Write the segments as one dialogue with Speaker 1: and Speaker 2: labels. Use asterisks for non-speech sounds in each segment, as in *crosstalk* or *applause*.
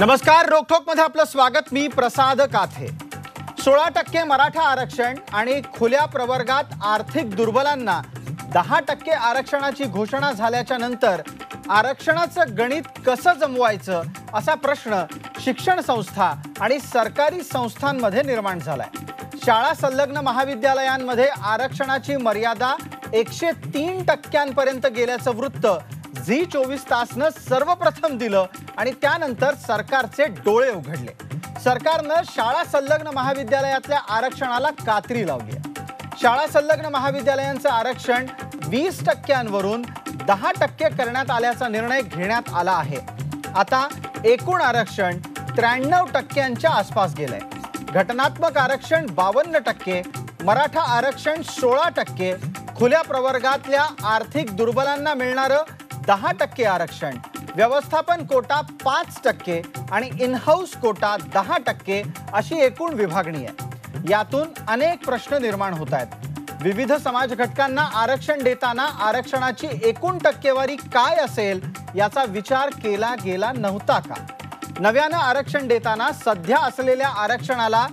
Speaker 1: नमस्कार रोकठोक मध्ये आपलं स्वागत मी प्रसाद काथे सोळा टक्के मराठा आरक्षण आणि खुल्या प्रवर्गात आर्थिक दुर्बलांना दहा टक्के आरक्षणाची घोषणा झाल्याच्या नंतर आरक्षणाचं गणित कसं जमवायचं असा प्रश्न शिक्षण संस्था आणि सरकारी संस्थांमध्ये निर्माण झालाय शाळा संलग्न महाविद्यालयांमध्ये आरक्षणाची मर्यादा एकशे तीन टक्क्यांपर्यंत गेल्याचं वृत्त झी चोवीस तासनं सर्वप्रथम दिलं आणि त्यानंतर सरकारचे डोळे उघडले सरकारनं शाळा संलग्न महाविद्यालयातल्या आरक्षणाला कात्री लावली शाळा संलग्न महाविद्यालयांचं आरक्षण वीस टक्क्यांवरून दहा टक्के करण्यात आल्याचा निर्णय घेण्यात आला आहे आता एकूण आरक्षण त्र्याण्णव टक्क्यांच्या आसपास गेलंय घटनात्मक आरक्षण बावन्न टक्के मराठा आरक्षण सोळा टक्के खुल्या प्रवर्गातल्या आर्थिक दुर्बलांना मिळणारं दहा टक्के आरक्षण व्यवस्थापन कोटा पाच टक्के आणि इनहाऊस कोटा दहा टक्के अशी एकूण विभागणी आहे यातून अनेक प्रश्न निर्माण होत आहेत विविध समाज घटकांना आरक्षण देताना आरक्षणाची एकूण टक्केवारी काय असेल याचा विचार केला गेला नव्हता का नव्यानं आरक्षण देताना सध्या असलेल्या आरक्षणाला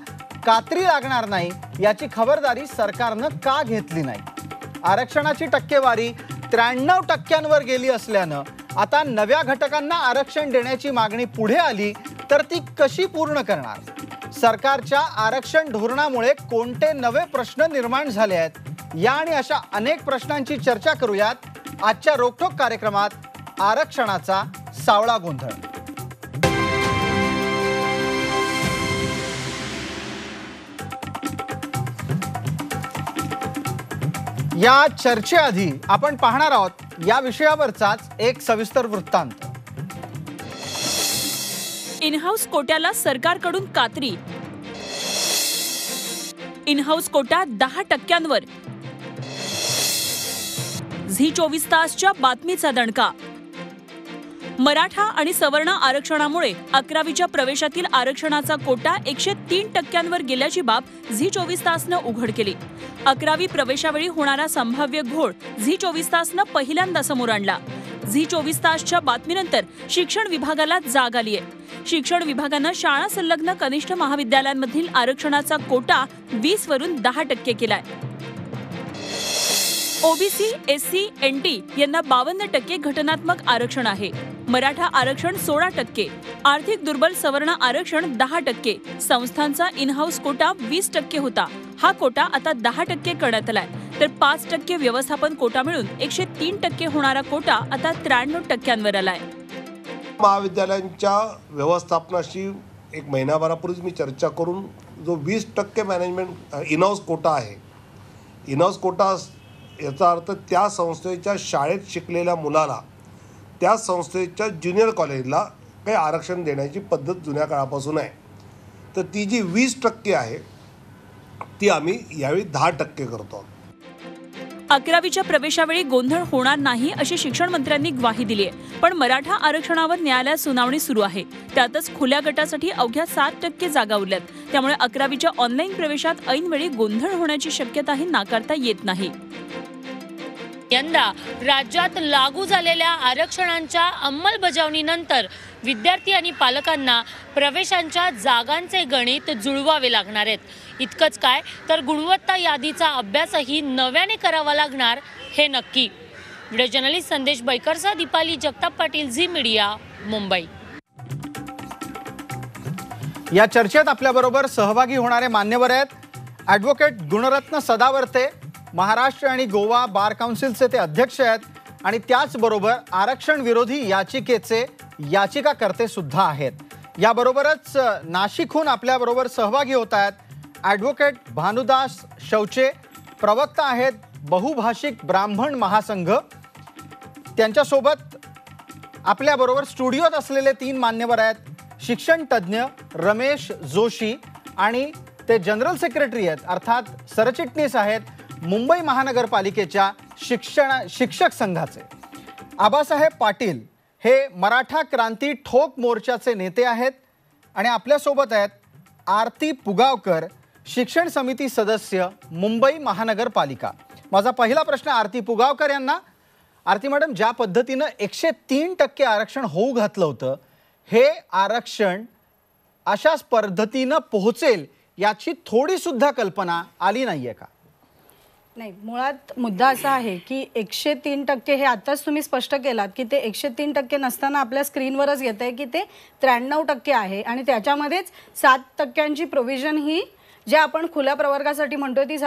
Speaker 1: कात्री लागणार नाही याची खबरदारी सरकारनं का घेतली नाही आरक्षणाची टक्केवारी त्र्याण्णव टक्क्यांवर गेली असल्यानं आता नव्या घटकांना आरक्षण देण्याची मागणी पुढे आली तर ती कशी पूर्ण करणार सरकारच्या आरक्षण धोरणामुळे कोणते नवे प्रश्न निर्माण झाले आहेत या आणि अशा अनेक प्रश्नांची चर्चा करूयात आजच्या रोखोक कार्यक्रमात आरक्षणाचा सावळा गोंधळ या चर्चेआधी आपण पाहणार आहोत या विषयावरचाच एक सविस्तर वृत्तांत
Speaker 2: इनहाऊस कोट्याला सरकारकडून कात्री इनहाऊस कोटा दहा टक्क्यांवर झी चोवीस तासच्या बातमीचा दणका मराठा आणि सवर्ण आरक्षणामुळे अकरावीच्या प्रवेशातील आरक्षणाचा कोटा एकशे तीन टक्क्यांवर गेल्याची बाब झी चोवीस तासनं उघड केली अकरावी प्रवेशावेळी होणारा संभाव्य घोळ झी चोवीस तासनं पहिल्यांदा समोर आणला झी चोवीस तासच्या बातमीनंतर शिक्षण विभागाला जाग आली आहे शिक्षण विभागानं शाळा संलग्न कनिष्ठ महाविद्यालयांमधील आरक्षणाचा कोटा वीस वरून दहा टक्के केलाय ओबीसी एससी एनटी यांना बावन्न टक्के घटनात्मक आरक्षण आहे मराठा आरक्षण सोळा टक्के आर्थिक दुर्बल सवर्ण आरक्षण दहा टक्के संस्थांचा इनहाऊस कोटा वीस टक्के होता हा कोटा आता दहा टक्के करण्यात आलाय तर पाच टक्के व्यवस्थापन कोटा मिळून एकशे तीन टक्के होणारा कोटा आता त्र्याण्णव टक्क्यांवर आलाय
Speaker 3: महाविद्यालयांच्या व्यवस्थापनाशी एक महिनाभरापूर्वीच मी चर्चा करून जो वीस टक्के मॅनेजमेंट इनहाऊस कोटा आहे इनहाऊस कोटा याचा अर्थ त्या संस्थेच्या शाळेत शिकलेल्या मुलाला त्या संस्थेच्या ज्युनियर कॉलेजला काही आरक्षण देण्याची पद्धत जुन्या काळापासून आहे तर ती जी वीस टक्के आहे ती आम्ही यावेळी दहा टक्के करतो
Speaker 2: अकरावीच्या प्रवेशावेळी गोंधळ होणार नाही अशी शिक्षण मंत्र्यांनी ग्वाही दिली आहे पण मराठा आरक्षणावर न्यायालयात सुनावणी सुरू आहे त्यातच खुल्या गटासाठी अवघ्या सात टक्के जागा उरल्यात त्यामुळे अकरावीच्या ऑनलाईन प्रवेशात ऐनवेळी गोंधळ होण्याची शक्यताही नाकारता येत नाही यंदा राज्यात लागू झालेल्या आरक्षणांच्या अंमलबजावणीनंतर विद्यार्थी आणि पालकांना प्रवेशांच्या जागांचे गणित जुळवावे लागणार आहेत इतकंच काय तर गुणवत्ता यादीचा अभ्यासही नव्याने करावा लागणार हे नक्की व्हिडिओ जर्नलिस्ट संदेश भईकरसा दीपाली जगताप पाटील झी मीडिया मुंबई
Speaker 1: या चर्चेत आपल्याबरोबर सहभागी होणारे मान्यवर आहेत ॲडव्होकेट गुणरत्न सदावर्ते महाराष्ट्र आणि गोवा बार काउन्सिलचे ते अध्यक्ष आहेत आणि त्याचबरोबर आरक्षण विरोधी याचिकेचे याचिकाकर्ते सुद्धा आहेत याबरोबरच नाशिकहून आपल्याबरोबर सहभागी होत आहेत ॲडव्होकेट भानुदास शौचे प्रवक्ता आहेत बहुभाषिक ब्राह्मण महासंघ त्यांच्यासोबत आपल्याबरोबर स्टुडिओत असलेले तीन मान्यवर आहेत शिक्षण तज्ज्ञ रमेश जोशी आणि ते जनरल सेक्रेटरी आहेत अर्थात सरचिटणीस आहेत मुंबई महानगरपालिकेच्या शिक्षण शिक्षक संघाचे आबासाहेब पाटील हे मराठा क्रांती ठोक मोर्चाचे नेते आहेत आणि आपल्यासोबत आहेत आरती पुगावकर शिक्षण समिती सदस्य मुंबई महानगरपालिका माझा पहिला प्रश्न आरती पुगावकर यांना आरती मॅडम ज्या पद्धतीनं एकशे तीन टक्के आरक्षण होऊ घातलं होतं हे आरक्षण अशाच पद्धतीनं पोहोचेल याची थोडीसुद्धा कल्पना आली नाही आहे का
Speaker 4: नाही मुळात मुद्दा असा आहे की एकशे तीन टक्के हे आताच तुम्ही स्पष्ट केलात की ते एकशे तीन टक्के नसताना आपल्या स्क्रीनवरच येत आहे की ते त्र्याण्णव टक्के आहे आणि त्याच्यामध्येच सात टक्क्यांची प्रोव्हिजन ही जे आपण खुल्या प्रवर्गासाठी म्हणतोय ती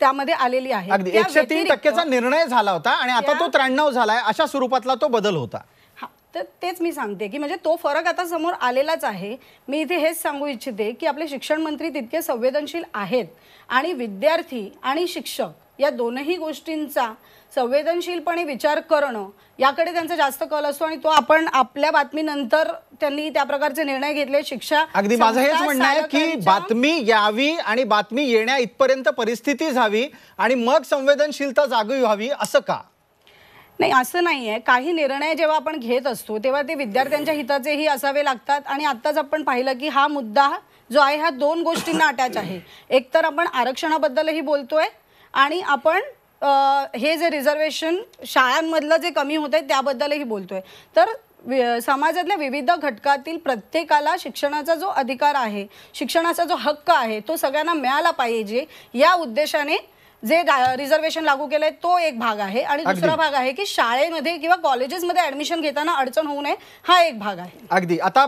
Speaker 4: त्यामध्ये आलेली आहे एकशे तीन टक्केचा
Speaker 1: निर्णय झाला होता आणि आता तो त्र्याण्णव झालाय अशा स्वरूपातला तो बदल होता
Speaker 4: तर तेच मी सांगते की म्हणजे तो फरक आता समोर आलेलाच आहे मी इथे हेच सांगू इच्छिते की आपले शिक्षण मंत्री तितके संवेदनशील आहेत आणि विद्यार्थी आणि शिक्षक या दोनही गोष्टींचा संवेदनशीलपणे विचार करणं याकडे त्यांचा जास्त कल असतो आणि तो आपण आपल्या बातमीनंतर त्यांनी त्या प्रकारचे निर्णय घेतले शिक्षा अगदी माझं हेच म्हणणं आहे
Speaker 1: की बातमी यावी आणि बातमी येण्या इथपर्यंत परिस्थिती जावी आणि मग संवेदनशीलता जागी व्हावी असं का
Speaker 4: नाही असं नाही आहे काही निर्णय जेव्हा आपण घेत असतो तेव्हा ते विद्यार्थ्यांच्या हिताचेही असावे लागतात आणि आत्ताच आपण पाहिलं की हा मुद्दा जो आहे हा दोन गोष्टींना अटॅच आहे एकतर आपण आरक्षणाबद्दलही बोलतोय आणि आपण हे जे रिझर्वेशन शाळांमधलं जे कमी होत आहे त्याबद्दलही बोलतोय तर समाजातल्या विविध घटकातील प्रत्येकाला शिक्षणाचा जो अधिकार आहे शिक्षणाचा जो हक्क आहे तो सगळ्यांना मिळाला पाहिजे या उद्देशाने जे रिझर्वेशन लागू केलंय तो एक भाग आहे आणि दुसरा भाग आहे की शाळेमध्ये किंवा कॉलेजेसमध्ये ऍडमिशन घेताना अडचण होऊ नये हा एक भाग आहे
Speaker 1: अगदी आता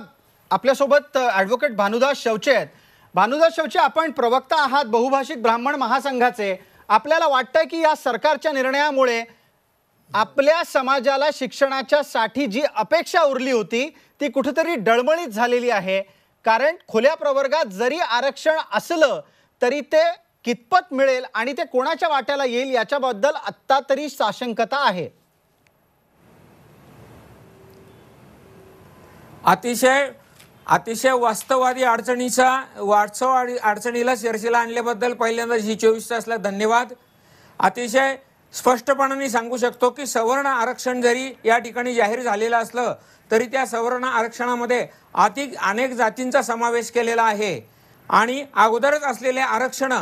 Speaker 1: आपल्यासोबत ॲडव्होकेट भानुदास शौचे आहेत भानुदास शौचे आपण प्रवक्ता आहात बहुभाषिक ब्राह्मण महासंघाचे आपल्याला वाटतं की या सरकारच्या निर्णयामुळे आपल्या समाजाला शिक्षणाच्या साठी जी अपेक्षा उरली होती ती कुठेतरी डळमळीत झालेली आहे कारण खुल्या प्रवर्गात जरी आरक्षण असलं तरी ते कितपत मिळेल आणि ते कोणाच्या वाट्याला येईल याच्याबद्दल आत्ता तरी साशंकता आहे
Speaker 5: अतिशय अतिशय वास्तववादी अडचणीचा वास्तव अडचणीला चर्चेला आणल्याबद्दल पहिल्यांदा जी चोवीस तासला धन्यवाद अतिशय स्पष्टपणाने सांगू शकतो की सवर्ण आरक्षण जरी या ठिकाणी जाहीर झालेलं असलं तरी त्या सवर्ण आरक्षणामध्ये अधिक अनेक जातींचा समावेश केलेला आहे आणि अगोदरच असलेले आरक्षण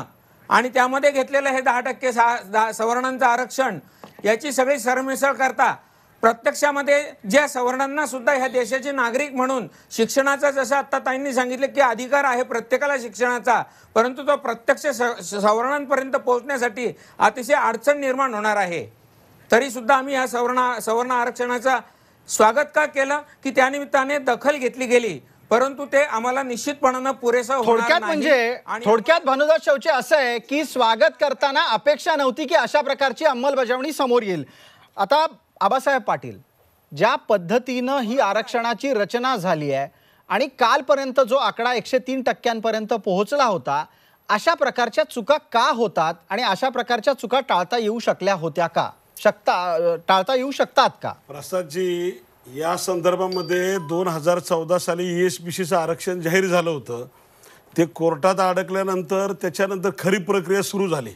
Speaker 5: आणि त्यामध्ये घेतलेलं हे दहा टक्के सवर्णांचं आरक्षण याची सगळी सरमिसळ करता प्रत्यक्षामध्ये ज्या सवर्णांना सुद्धा ह्या देशाचे नागरिक म्हणून शिक्षणाचा जसं आता ताईंनी सांगितलं की अधिकार आहे प्रत्येकाला शिक्षणाचा परंतु तो प्रत्यक्ष सवर्णांपर्यंत पोहोचण्यासाठी अतिशय अडचण निर्माण होणार आहे तरी सुद्धा आम्ही या सवर्ण सवर्ण आरक्षणाचा स्वागत का केलं की त्यानिमित्ताने दखल घेतली गेली परंतु ते आम्हाला निश्चितपणानं पुरेसा थोडक्यात म्हणजे थोडक्यात
Speaker 1: भानुदास शौचे असं आहे की स्वागत करताना अपेक्षा नव्हती की अशा प्रकारची अंमलबजावणी समोर येईल आता आबासाहेब पाटील ज्या पद्धतीनं ही आरक्षणाची रचना झाली आहे आणि कालपर्यंत जो आकडा एकशे तीन टक्क्यांपर्यंत पोहोचला होता अशा प्रकारच्या चुका का होतात आणि अशा प्रकारच्या चुका टाळता येऊ शकल्या होत्या का शकता टाळता येऊ शकतात का
Speaker 6: प्रसादजी या संदर्भामध्ये दोन हजार चौदा साली ई एस बी सीचं आरक्षण जाहीर झालं होतं ते कोर्टात अडकल्यानंतर त्याच्यानंतर खरी प्रक्रिया सुरू झाली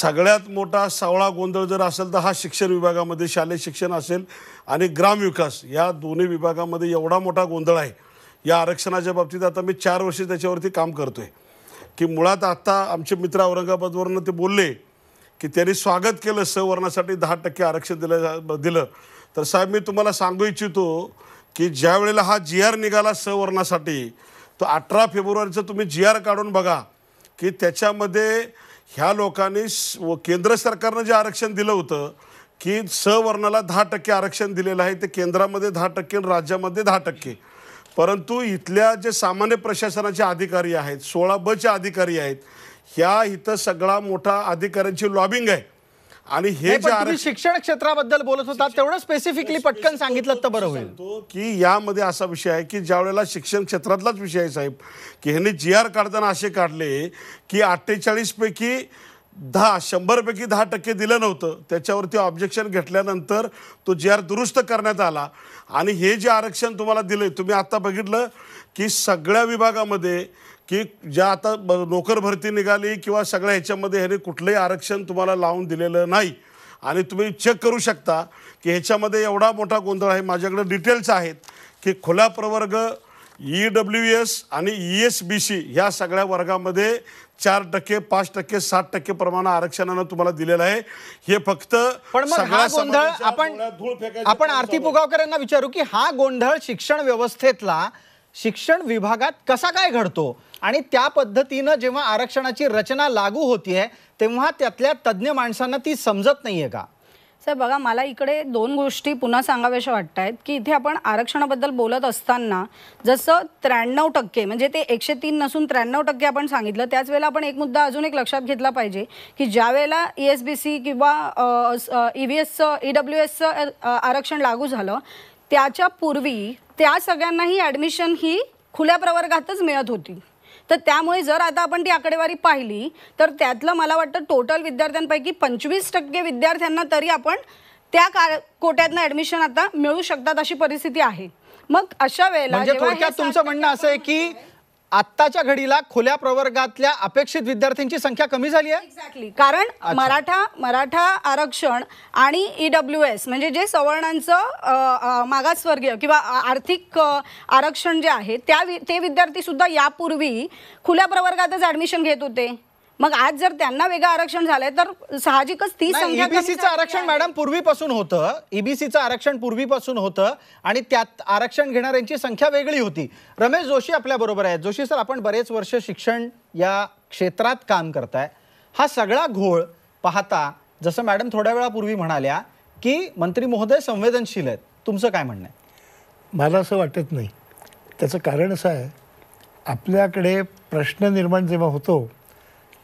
Speaker 6: सगळ्यात मोठा सावळा गोंधळ जर असेल तर हा शिक्षण विभागामध्ये शालेय शिक्षण असेल आणि ग्रामविकास या दोन्ही विभागामध्ये एवढा मोठा गोंधळ आहे या आरक्षणाच्या बाबतीत आता मी चार वर्ष त्याच्यावरती काम करतो आहे की मुळात आत्ता आमचे मित्र औरंगाबादवरनं ते बोलले की त्यांनी स्वागत केलं सवर्णासाठी दहा टक्के आरक्षण दिलं दिलं तर साहेब मी तुम्हाला सांगू इच्छितो की ज्या वेळेला हा जी आर निघाला सवर्णासाठी तर अठरा फेब्रुवारीचं तुम्ही जी आर काढून बघा की त्याच्यामध्ये ह्या लोकांनी व केंद्र सरकारनं जे आरक्षण दिलं होतं की सवर्णाला दहा टक्के आरक्षण दिलेलं आहे ते केंद्रामध्ये दहा टक्के आणि राज्यामध्ये दहा टक्के परंतु इथल्या जे सामान्य प्रशासनाचे अधिकारी आहेत सोळा बचे अधिकारी आहेत ह्या इथं सगळा मोठा अधिकाऱ्यांची लॉबिंग आहे आणि हे
Speaker 1: शिक्षण क्षेत्राबद्दल बोलत होता तेवढं स्पेसिफिकली
Speaker 6: पटकन सांगितलं तर बरं होईल की यामध्ये असा विषय आहे की ज्या वेळेला शिक्षण क्षेत्रातलाच विषय आहे साहेब की ह्यांनी जी आर काढताना असे काढले की अठ्ठेचाळीस पैकी दहा शंभरपैकी दहा टक्के दिलं नव्हतं त्याच्यावरती ऑब्जेक्शन घेतल्यानंतर तो जी आर दुरुस्त करण्यात आला आणि हे जे आरक्षण तुम्हाला दिले तुम्ही आता बघितलं की सगळ्या विभागामध्ये की ज्या आता नोकर भरती निघाली किंवा सगळ्या ह्याच्यामध्ये ह्याने कुठलंही आरक्षण तुम्हाला लावून दिलेलं नाही आणि तुम्ही चेक करू शकता की ह्याच्यामध्ये एवढा मोठा गोंधळ आहे माझ्याकडे डिटेल्स आहेत की खुला प्रवर्ग ई डब्ल्यू एस आणि ई एस बी सी ह्या सगळ्या वर्गामध्ये चार टक्के पाच टक्के सात टक्के प्रमाण आरक्षणानं तुम्हाला दिलेलं आहे हे फक्त पण गोंधळ आपण आपण आरती पुगावकर
Speaker 1: यांना विचारू की हा गोंधळ शिक्षण व्यवस्थेतला शिक्षण विभागात कसा काय घडतो आणि त्या पद्धतीनं जेव्हा आरक्षणाची रचना लागू होती आहे तेव्हा त्यातल्या तज्ज्ञ माणसांना ती समजत नाही आहे का
Speaker 4: सर बघा मला इकडे दोन गोष्टी पुन्हा सांगाव्याशा वाटत आहेत की इथे आपण आरक्षणाबद्दल बोलत असताना जसं त्र्याण्णव टक्के म्हणजे ते एकशे तीन नसून त्र्याण्णव टक्के आपण सांगितलं त्याच वेळेला आपण एक मुद्दा अजून एक लक्षात घेतला पाहिजे की ज्यावेळेला ई एस बी सी किंवा ई व्ही एसचं ई डब्ल्यू एसचं आरक्षण लागू झालं त्याच्या पूर्वी त्या सगळ्यांनाही ॲडमिशन ही खुल्या प्रवर्गातच मिळत होती तर त्यामुळे जर आता आपण ती आकडेवारी पाहिली तर त्यातलं मला वाटतं टोटल विद्यार्थ्यांपैकी पंचवीस टक्के विद्यार्थ्यांना तरी आपण त्या का कोट्यातनं ऍडमिशन आता मिळू शकतात अशी परिस्थिती आहे मग अशा वेळेला म्हणजे तुमचं म्हणणं असं आहे की आत्ताच्या घडीला खुल्या प्रवर्गातल्या अपेक्षित विद्यार्थ्यांची संख्या कमी झाली आहे एक्झॅक्टली कारण मराठा मराठा आरक्षण आणि ई डब्ल्यू एस म्हणजे जे सवर्णांचं मागासवर्गीय किंवा आर्थिक आरक्षण जे आहे त्या ते विद्यार्थीसुद्धा यापूर्वी खुल्या प्रवर्गातच ॲडमिशन घेत होते मग आज जर त्यांना वेगळं आरक्षण झालंय तर साहजिकच ती संख्या e आरक्षण मॅडम
Speaker 1: पूर्वीपासून होतं ईबीसीचं e आरक्षण पूर्वीपासून होतं आणि त्यात आरक्षण घेणाऱ्यांची संख्या वेगळी होती रमेश जोशी आपल्या बरोबर आहेत जोशी सर आपण बरेच वर्ष शिक्षण या क्षेत्रात काम करताय हा सगळा घोळ पाहता जसं मॅडम थोड्या वेळापूर्वी म्हणाल्या की मंत्री महोदय संवेदनशील आहेत तुमचं काय म्हणणं आहे
Speaker 7: मला असं वाटत नाही त्याचं कारण असं आहे आपल्याकडे प्रश्न निर्माण जेव्हा होतो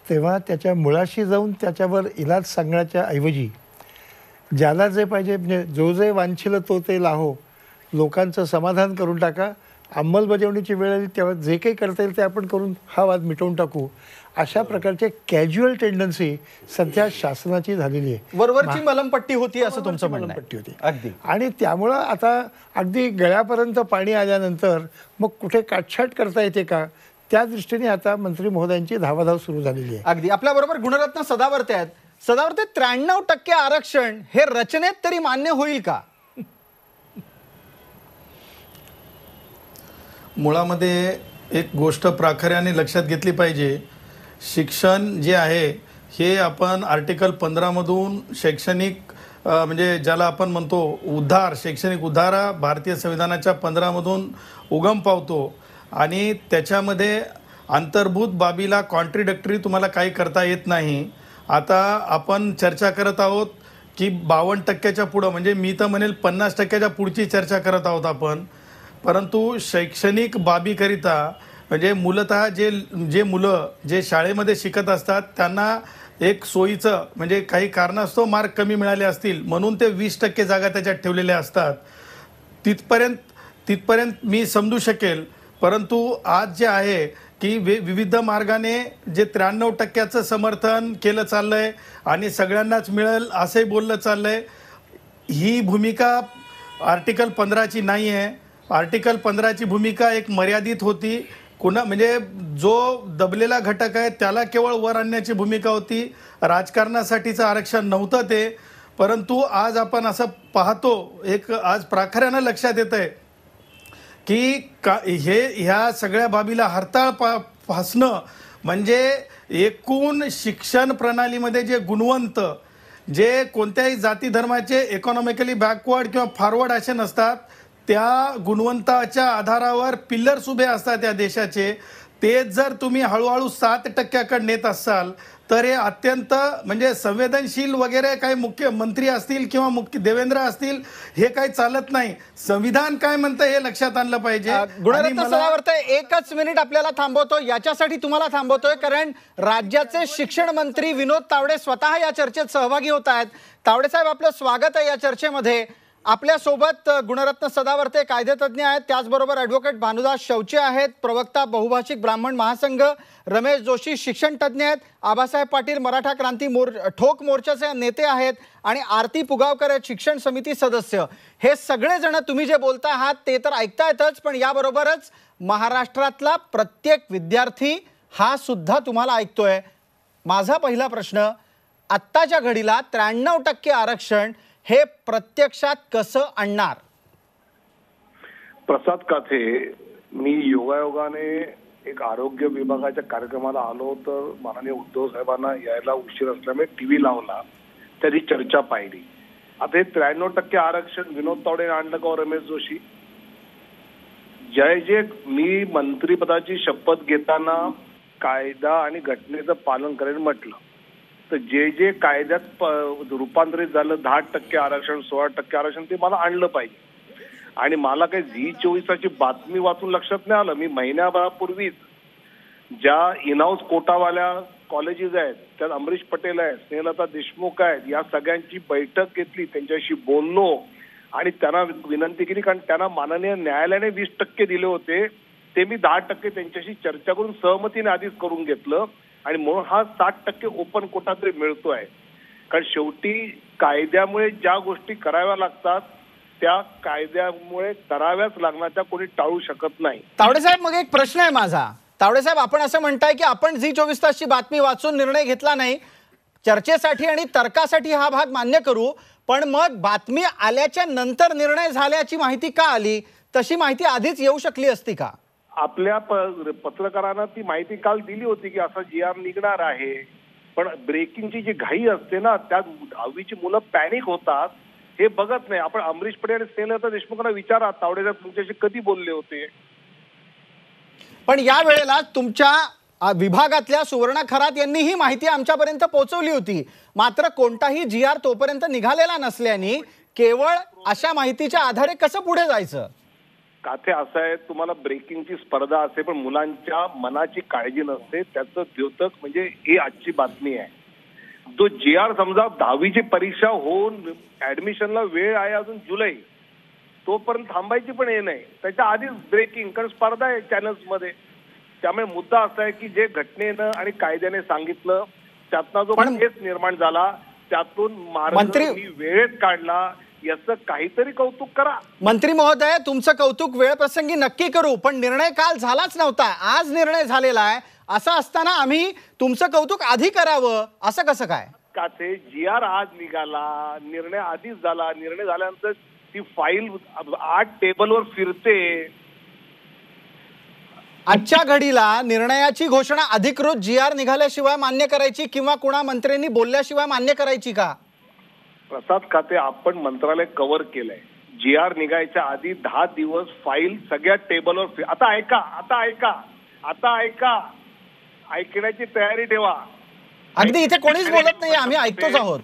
Speaker 7: तेव्हा त्याच्या मुळाशी जाऊन त्याच्यावर इलाज सांगण्याच्या ऐवजी ज्याला जे पाहिजे म्हणजे जो जे वांछिल तो ते लाहो लोकांचं समाधान करून टाका अंमलबजावणीची वेळ आली तेव्हा जे काही करता येईल ते आपण करून हा वाद मिटवून टाकू अशा प्रकारचे कॅज्युअल टेंडन्सी सध्या शासनाची झालेली आहे वरवरची मलमपट्टी होती असं तुमचं मलमपट्टी होती अगदी आणि त्यामुळं आता अगदी गळ्यापर्यंत पाणी आल्यानंतर मग कुठे काटछाट करता येते का
Speaker 1: त्या दृष्टीने आता मंत्री महोदयांची धावाधाव सुरू झालेली आहे अगदी आपल्याबरोबर गुणरत्न सदावर्ते आहेत सदावर्ते त्र्याण्णव टक्के आरक्षण हे रचनेत तरी मान्य होईल का
Speaker 8: मुळामध्ये एक गोष्ट प्राखऱ्याने लक्षात घेतली पाहिजे शिक्षण जे आहे हे आपण आर्टिकल पंधरामधून शैक्षणिक म्हणजे ज्याला आपण म्हणतो उद्धार शैक्षणिक उद्धारा भारतीय संविधानाच्या पंधरामधून उगम पावतो आणि त्याच्यामध्ये अंतर्भूत बाबीला कॉन्ट्रिडक्टरी तुम्हाला काही करता येत नाही आता आपण चर्चा करत आहोत की बावन्न टक्क्याच्या पुढं म्हणजे मी तर म्हणेल पन्नास टक्क्याच्या पुढची चर्चा करत आहोत आपण परंतु शैक्षणिक बाबीकरिता म्हणजे मूलतः जे जे मुलं जे शाळेमध्ये शिकत असतात त्यांना एक सोयीचं म्हणजे काही कारणास्तव मार्क कमी मिळाले असतील म्हणून ते वीस टक्के जागा त्याच्यात ठेवलेल्या असतात तिथपर्यंत तिथपर्यंत मी समजू शकेल परंतु आज जे आहे की वि विविध मार्गाने जे त्र्याण्णव टक्क्याचं समर्थन केलं चाललं आहे आणि सगळ्यांनाच मिळेल असंही बोललं चाललं आहे ही भूमिका आर्टिकल पंधराची नाही आहे आर्टिकल पंधराची भूमिका एक मर्यादित होती कुणा म्हणजे जो दबलेला घटक आहे त्याला केवळ वर आणण्याची भूमिका होती राजकारणासाठीचं आरक्षण नव्हतं ते परंतु आज आपण असं पाहतो एक आज प्राखऱ्यानं लक्षात येत आहे की का हे ह्या सगळ्या बाबीला हरताळ पा फासणं म्हणजे एकूण शिक्षण प्रणालीमध्ये जे गुणवंत जे कोणत्याही जाती धर्माचे इकॉनॉमिकली बॅकवर्ड किंवा फॉरवर्ड असे नसतात त्या गुणवंताच्या आधारावर पिल्लर्स उभे असतात त्या देशाचे ते जर तुम्ही हळूहळू सात टक्क्याकडे नेत असाल तर हे अत्यंत म्हणजे संवेदनशील वगैरे काही मुख्यमंत्री असतील किंवा मुख्य देवेंद्र असतील हे काही चालत
Speaker 1: नाही संविधान काय म्हणतं हे लक्षात आणलं पाहिजे एकच मिनिट आपल्याला थांबवतो याच्यासाठी तुम्हाला थांबवतोय कारण राज्याचे शिक्षण मंत्री विनोद तावडे स्वतः या चर्चेत सहभागी होत आहेत तावडे साहेब आपलं स्वागत आहे या चर्चेमध्ये आपल्यासोबत गुणरत्न सदावर्ते कायदेतज्ञ आहेत त्याचबरोबर ॲडव्होकेट भानुदास शौचे आहेत प्रवक्ता बहुभाषिक ब्राह्मण महासंघ रमेश जोशी शिक्षणतज्ञ आहेत आबासाहेब पाटील मराठा क्रांती मोर ठोक मोर्चाचे नेते आहेत आणि आरती पुगावकर आहेत शिक्षण समिती सदस्य हे सगळेजण तुम्ही जे बोलता आहात ते तर ऐकता येतच पण याबरोबरच महाराष्ट्रातला प्रत्येक विद्यार्थी हा सुद्धा तुम्हाला ऐकतोय माझा पहिला प्रश्न आत्ताच्या घडीला त्र्याण्णव टक्के आरक्षण हे प्रत्यक्षात कसं आणणार
Speaker 3: प्रसाद काथे मी योगायोगाने एक आरोग्य विभागाच्या कार्यक्रमाला आलो तर माननीय उद्धव साहेबांना यायला उशीर असल्यामुळे टीव्ही लावला त्याची चर्चा पाहिली आता हे त्र्याण्णव टक्के आरक्षण विनोद तावडे आणलं का हो रमेश जोशी जय जे मी मंत्रीपदाची शपथ घेताना कायदा आणि घटनेचं पालन करेन म्हटलं तर जे जे कायद्यात रूपांतरित झालं दहा टक्के आरक्षण सोळा टक्के आरक्षण ते मला आणलं पाहिजे आणि मला काही झी चोवीसाची बातमी वाचून लक्षात नाही आलं मी महिन्याभरापूर्वीच ज्या इनहाऊस कोटावाल्या कॉलेजेस आहेत त्यात अमरीश पटेल आहेत स्नेहलता देशमुख आहेत या सगळ्यांची बैठक घेतली त्यांच्याशी बोललो आणि त्यांना विनंती केली कारण त्यांना माननीय न्यायालयाने वीस टक्के दिले होते ते मी दहा टक्के त्यांच्याशी चर्चा करून सहमतीने आधीच करून घेतलं आणि म्हणून हा साठ टक्के ओपन कोटा तरी मिळतो आहे कारण शेवटी कायद्यामुळे ज्या गोष्टी कराव्या लागतात त्या कायद्यामुळे कराव्याच लागणार त्या कोणी टाळू शकत नाही तावडे साहेब
Speaker 1: मग एक प्रश्न आहे माझा तावडे साहेब आपण असं म्हणताय की आपण झी चोवीस तासची बातमी वाचून निर्णय घेतला नाही चर्चेसाठी आणि तर्कासाठी हा भाग मान्य करू पण मग बातमी आल्याच्या नंतर निर्णय झाल्याची माहिती का आली तशी माहिती आधीच येऊ शकली असती का
Speaker 3: आपल्या पत्रकारांना ती माहिती काल दिली होती की असा जी आर निघणार आहे पण ब्रेकिंगची जी घाई असते ना त्यात दहावीची मुलं पॅनिक होतात हे बघत नाही आपण अमरीश पटेल आणि स्नेहलता देशमुखांना विचारा तुमच्याशी कधी बोलले होते
Speaker 1: पण या वेळेला तुमच्या विभागातल्या सुवर्णा खरात यांनी ही माहिती आमच्यापर्यंत पोहोचवली होती मात्र कोणताही जी आर तोपर्यंत निघालेला नसल्याने केवळ अशा माहितीच्या आधारे कसं पुढे जायचं
Speaker 3: काथे असं आहे तुम्हाला ब्रेकिंगची स्पर्धा असते पण मुलांच्या मनाची काळजी नसते त्याचं द्योतक म्हणजे ही आजची बातमी आहे जो जे आर समजा दहावीची परीक्षा होऊन ऍडमिशनला वेळ आहे अजून जुलै तोपर्यंत थांबायची पण हे नाही त्याच्या आधीच ब्रेकिंग कारण स्पर्धा आहे चॅनल्समध्ये त्यामुळे मुद्दा असा आहे की जे घटनेनं आणि कायद्याने सांगितलं त्यातना जो केस निर्माण झाला त्यातून मार्ग वेळेत काढला याचं काहीतरी कौतुक करा
Speaker 1: मंत्री महोदय तुमचं कौतुक वेळप्रसंगी नक्की करू पण निर्णय काल झालाच नव्हता आज निर्णय झालेला आहे असं असताना आम्ही तुमचं कौतुक आधी करावं असं कसं काय
Speaker 3: का ते जी आर आज निघाला निर्णय आधीच झाला निर्णय झाल्यानंतर ती फाईल आठ टेबलवर फिरते
Speaker 1: आजच्या घडीला निर्णयाची घोषणा अधिकृत जी आर निघाल्याशिवाय मान्य करायची किंवा कुणा मंत्र्यांनी बोलल्याशिवाय मान्य करायची का
Speaker 3: प्रसाद खाते आपण मंत्रालय कव्हर केलंय जी आर निघायच्या आधी दहा दिवस फाईल सगळ्या टेबलवर आता ऐका आता ऐका आता ऐका ऐकण्याची तयारी ठेवा
Speaker 1: अगदी इथे कोणीच बोलत नाही आम्ही ऐकतोच
Speaker 3: आहोत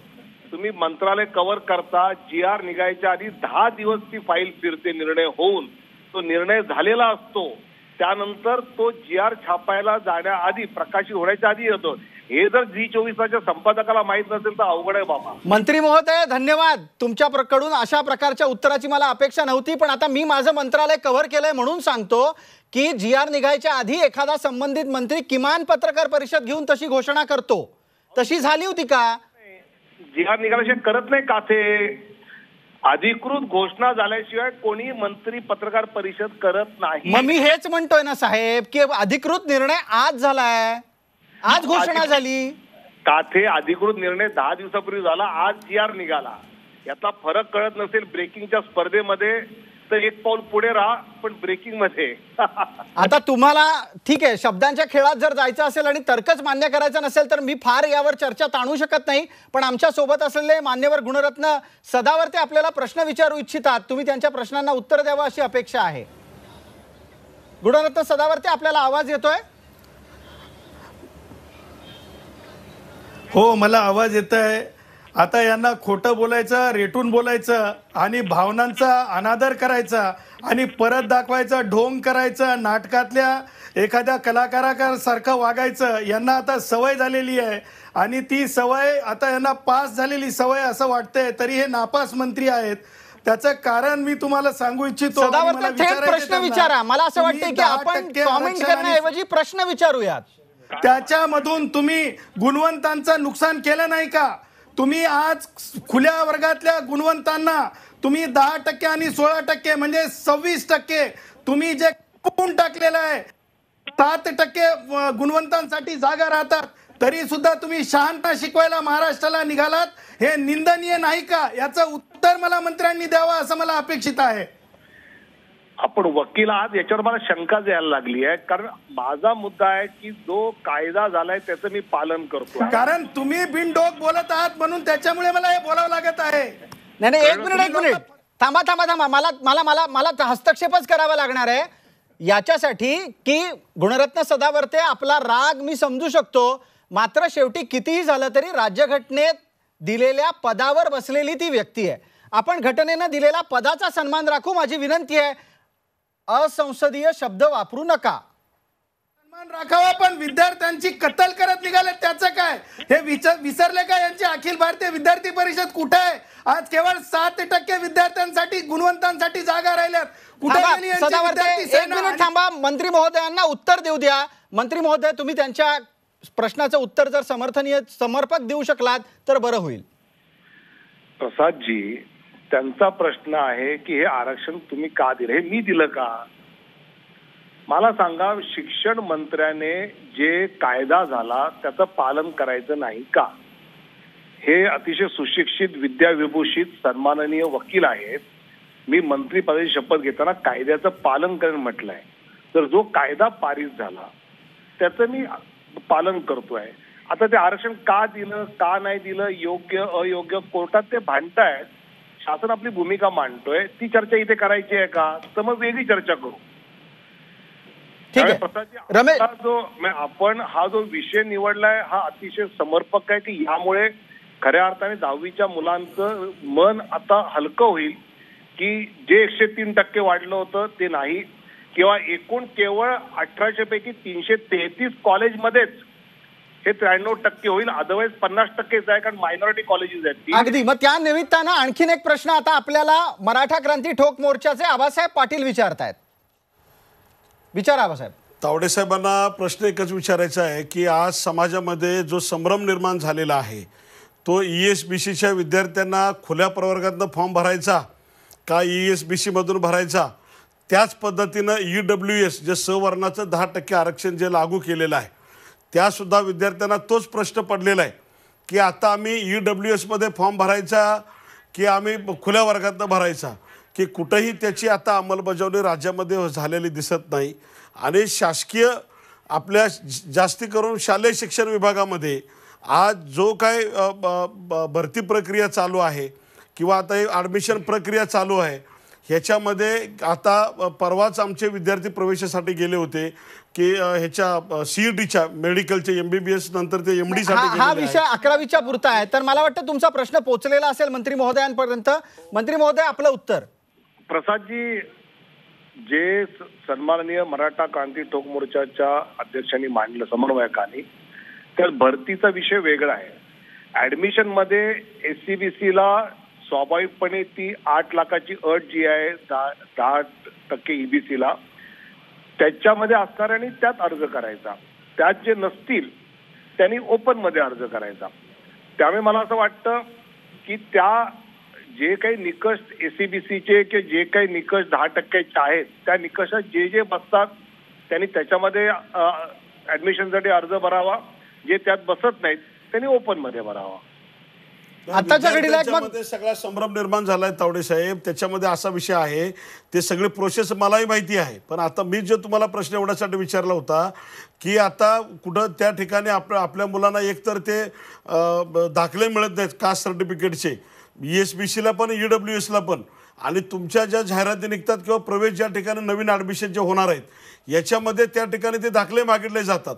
Speaker 3: तुम्ही मंत्रालय कव्हर करता जी आर निघायच्या आधी दहा दिवस ती फाईल फिरते निर्णय होऊन तो निर्णय झालेला असतो त्यानंतर तो जी आर छापायला जाण्याआधी प्रकाशित होण्याच्या आधी येतो हे जर झी चोवीसाच्या संपादकाला माहीत नसेल तर अवघड आहे बाबा
Speaker 1: मंत्री महोदय धन्यवाद तुमच्या प्रकडून अशा प्रकारच्या उत्तराची मला अपेक्षा नव्हती पण आता मी माझं मंत्रालय कव्हर केलंय म्हणून सांगतो की जी आर निघायच्या आधी एखादा संबंधित मंत्री किमान पत्रकार परिषद घेऊन तशी घोषणा करतो तशी झाली होती का
Speaker 3: जी आर निघाल्याशिवाय करत नाही का ते अधिकृत घोषणा झाल्याशिवाय कोणी मंत्री पत्रकार परिषद करत नाही मग मी
Speaker 1: हेच म्हणतोय ना साहेब की अधिकृत निर्णय आज झालाय आज घोषणा झाली
Speaker 3: काथे अधिकृत निर्णय दहा दिवसापूर्वी झाला आज जी आर निघाला याचा फरक कळत नसेल ब्रेकिंगच्या स्पर्धेमध्ये तर एक पाऊल पुढे राहा पण ब्रेकिंग मध्ये *laughs*
Speaker 1: आता तुम्हाला ठीक आहे शब्दांच्या खेळात जर जायचं असेल आणि तर्कच मान्य करायचं नसेल तर मी फार यावर चर्चा ताणू शकत नाही पण आमच्या सोबत असलेले मान्यवर गुणरत्न सदावर ते आपल्याला प्रश्न विचारू इच्छितात तुम्ही त्यांच्या प्रश्नांना उत्तर द्यावं अशी अपेक्षा आहे गुणरत्न सदावर आपल्याला आवाज येतोय
Speaker 8: हो मला आवाज येत आहे आता यांना खोटं बोलायचं रेटून बोलायचं आणि भावनांचा अनादर करायचा आणि परत दाखवायचा ढोंग करायचं नाटकातल्या एखाद्या कलाकारासारखं वागायचं यांना आता सवय झालेली आहे आणि ती सवय आता यांना पास झालेली सवय असं वाटतंय तरी हे नापास मंत्री आहेत त्याचं कारण मी तुम्हाला सांगू इच्छितो प्रश्न विचारा मला असं वाटतं की आपण कमेंट करण्याऐवजी प्रश्न विचारूयात त्याच्यामधून तुम्ही गुणवंतांचं नुकसान केलं नाही का तुम्ही आज खुल्या वर्गातल्या गुणवंतांना तुम्ही दहा टक्के आणि सोळा टक्के म्हणजे सव्वीस टक्के तुम्ही जे कोण टाकलेलं आहे सात टक्के गुणवंतांसाठी जागा राहतात तरी सुद्धा तुम्ही शहाणता शिकवायला महाराष्ट्राला निघालात हे निंदनीय नाही का याचं उत्तर मला मंत्र्यांनी द्यावं असं मला अपेक्षित आहे
Speaker 3: आपण वकील आहात याच्यावर मला शंका द्यायला लागली आहे कारण माझा मुद्दा आहे की जो कायदा झालाय त्याचं मी पालन करतो कारण
Speaker 8: तुम्ही बिनडोक
Speaker 3: बोलत
Speaker 1: आहात म्हणून त्याच्यामुळे मला हे बोलावं लागत आहे नाही नाही एक मिनिट एक मिनिट थांबा थांबा थांबा मला मला मला मला हस्तक्षेपच करावा लागणार आहे याच्यासाठी की गुणरत्न सदावर्ते आपला राग मी समजू शकतो मात्र शेवटी कितीही झालं तरी राज्यघटनेत दिलेल्या पदावर बसलेली ती व्यक्ती आहे आपण घटनेनं दिलेला पदाचा सन्मान राखू माझी विनंती आहे असंसदीय शब्द वापरू नका राखावा पण विद्यार्थ्यांची कत्तल करत निघाले त्याचं काय हे विसरले का यांची अखिल भारतीय विद्यार्थी परिषद कुठे आहे आज केवळ सात टक्के विद्यार्थ्यांसाठी गुणवंतांसाठी जागा राहिल्यात कुठे थांबा मंत्री महोदयांना उत्तर देऊ द्या मंत्री महोदय तुम्ही त्यांच्या प्रश्नाचं उत्तर जर समर्थनीय समर्पक देऊ शकलात तर बरं होईल
Speaker 3: प्रसादजी त्यांचा प्रश्न आहे की हे आरक्षण तुम्ही का दिलं हे मी दिलं का मला सांगा शिक्षण मंत्र्याने जे कायदा झाला त्याचं पालन करायचं नाही का हे अतिशय सुशिक्षित विद्याविभूषित सन्माननीय वकील आहेत मी मंत्रीपदाची शपथ घेताना कायद्याचं पालन करेन म्हटलंय तर जो कायदा पारित झाला त्याचं मी पालन करतोय आता ते आरक्षण का दिलं का नाही दिलं योग्य अयोग्य कोर्टात ते भांडतायत शासन आपली भूमिका मांडतोय ती चर्चा इथे करायची आहे का तर मग वेगळी चर्चा करू जो म्हणजे आपण हा जो विषय निवडलाय हा अतिशय समर्पक आहे की यामुळे खऱ्या अर्थाने दहावीच्या मुलांचं मन आता हलकं होईल की जे एकशे तीन टक्के वाढलं होतं ते नाही किंवा एकूण केवळ अठराशे पैकी तीनशे तेहतीस कॉलेजमध्येच हे त्र्याण्णव टक्के होईल अदरवाईज पन्नास टक्केच आहे कारण मायनॉरिटी कॉलेजेस आहेत अगदी मग
Speaker 1: त्या निमित्तानं आणखीन एक प्रश्न आता आपल्याला मराठा क्रांती ठोक मोर्चाचे आबासाहेब पाटील विचारतायत
Speaker 6: विचार आबासाहेब तावडे साहेबांना प्रश्न एकच विचारायचा आहे की आज समाजामध्ये जो संभ्रम निर्माण झालेला आहे तो ई e एस बी सीच्या विद्यार्थ्यांना खुल्या प्रवर्गातनं फॉर्म भरायचा का ई e एस बी सीमधून भरायचा त्याच पद्धतीनं ई डब्ल्यू एस जे सवर्णाचं दहा टक्के आरक्षण जे लागू केलेलं आहे त्यासुद्धा विद्यार्थ्यांना तोच प्रश्न पडलेला आहे की आता आम्ही ई e डब्ल्यू एसमध्ये फॉर्म भरायचा की आम्ही खुल्या वर्गातनं भरायचा की कुठंही त्याची आता अंमलबजावणी राज्यामध्ये झालेली दिसत नाही आणि शासकीय आपल्या जास्ती करून शालेय शिक्षण विभागामध्ये आज जो काय भरती प्रक्रिया चालू आहे किंवा आता ॲडमिशन प्रक्रिया चालू आहे ह्याच्यामध्ये आता परवाच आमचे विद्यार्थी प्रवेशासाठी गेले होते की ह्याच्या सीईटीच्या e मेडिकलच्या एम बी बी एस नंतर ते एम साठी हा विषय
Speaker 1: अकरावीच्या पुरता आहे तर मला वाटतं तुमचा प्रश्न पोहोचलेला असेल मंत्री महोदयांपर्यंत मंत्री महोदय आपलं उत्तर
Speaker 3: प्रसादजी जे सन्माननीय मराठा क्रांती टोक मोर्चाच्या अध्यक्षांनी मांडलं समन्वयकांनी तर भरतीचा विषय वेगळा आहे ऍडमिशन मध्ये ला स्वाभाविकपणे ती आठ लाखाची अट जी आहे दहा दहा टक्के ईबीसीला e त्याच्यामध्ये असणाऱ्यांनी त्यात अर्ज करायचा त्यात जे नसतील त्यांनी ओपनमध्ये अर्ज करायचा त्यामुळे मला असं वाटतं की त्या जे काही निकष एसीबीसीचे की जे काही निकष दहा टक्क्याचे आहेत त्या निकषात जे जे बसतात त्यांनी त्याच्यामध्ये ऍडमिशनसाठी अर्ज भरावा जे त्यात बसत नाहीत त्यांनी ओपनमध्ये भरावा
Speaker 6: आताच्या घडीला सगळा संभ्रम निर्माण झालाय तावडे साहेब त्याच्यामध्ये असा विषय आहे ते सगळे प्रोसेस मलाही माहिती आहे पण आता मी जे तुम्हाला प्रश्न एवढ्यासाठी विचारला होता की आता कुठं त्या ठिकाणी आपल्या आपल्या मुलांना एकतर ते दाखले मिळत नाहीत कास्ट सर्टिफिकेटचे एस बी सीला पण डब्ल्यू e एसला पण आणि तुमच्या ज्या जाहिराती निघतात किंवा प्रवेश ज्या ठिकाणी नवीन ॲडमिशन जे होणार आहेत याच्यामध्ये त्या ठिकाणी ते दाखले मागितले जातात